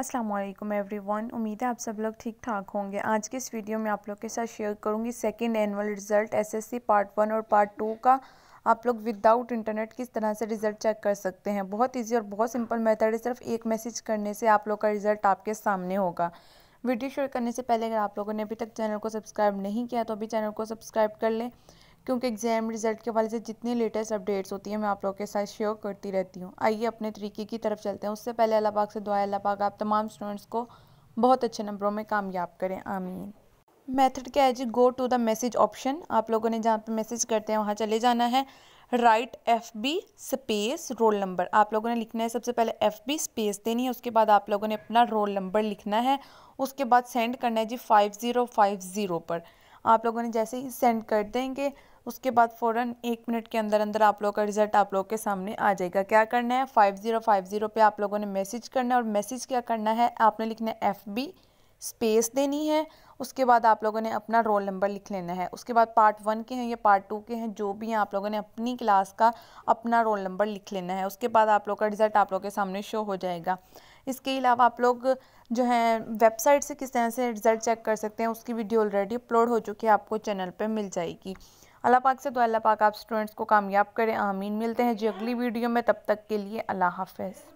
अस्सलाम वालेकुम एवरीवन उम्मीद है आप सब लोग ठीक ठाक होंगे आज के इस वीडियो में आप लोग के साथ शेयर करूंगी second annual result SSC part one और पार्ट टू का आप लोग विदाउट इंटरनेट किस तरह से रिज़ल्ट चेक कर सकते हैं बहुत इजी और बहुत सिंपल मेथड है सिर्फ एक मैसेज करने से आप लोग का रिज़ल्ट आपके सामने होगा वीडियो शेयर करने से पहले अगर आप लोगों ने अभी तक चैनल को सब्सक्राइब नहीं किया तो अभी चैनल को सब्सक्राइब कर लें क्योंकि एग्ज़ाम रिज़ल्ट के हवाले से जितनी लेटेस्ट अपडेट्स होती हैं मैं आप लोगों के साथ शेयर करती रहती हूँ आइए अपने तरीके की तरफ चलते हैं उससे पहले अल्लाह पाक से दुआ अल्लाह पाक आप तमाम स्टूडेंट्स को बहुत अच्छे नंबरों में कामयाब करें आमीन मेथड क्या है जी go to the message option आप लोगों ने जहाँ पे मैसेज करते हैं वहाँ चले जाना है right F B space roll number आप लोगों ने लिखना है सबसे पहले एफ बी स्पेस देनी है उसके बाद आप लोगों ने अपना रोल नंबर लिखना है उसके बाद सेंड करना है जी फाइव ज़ीरो फाइव ज़ीरो पर आप लोगों ने जैसे ही सेंड कर देंगे उसके बाद फ़ौरन एक मिनट के अंदर अंदर आप लोगों का रिज़ल्ट आप लोग के सामने आ जाएगा क्या करना है फाइव ज़ीरो फाइव ज़ीरो पर आप लोगों ने मैसेज करना है और मैसेज क्या करना है आपने लिखना है एफ़ बी स्पेस देनी है उसके बाद आप लोगों ने अपना रोल नंबर लिख लेना है उसके बाद पार्ट वन के हैं या पार्ट टू के हैं जो भी हैं आप लोगों ने अपनी क्लास का अपना रोल नंबर लिख लेना है उसके बाद आप लोग का रिज़ल्ट आप लोगों के सामने शो हो जाएगा इसके अलावा आप लोग जो है वेबसाइट से किस तरह से रिज़ल्ट चेक कर सकते हैं उसकी वीडियो ऑलरेडी अपलोड हो चुकी है आपको चैनल पर मिल जाएगी अल्लाह पाक से तो अल्लाह पाक आप स्टूडेंट्स को कामयाब करें आमीन मिलते हैं जी अगली वीडियो में तब तक के लिए अल्लाह हाफिज़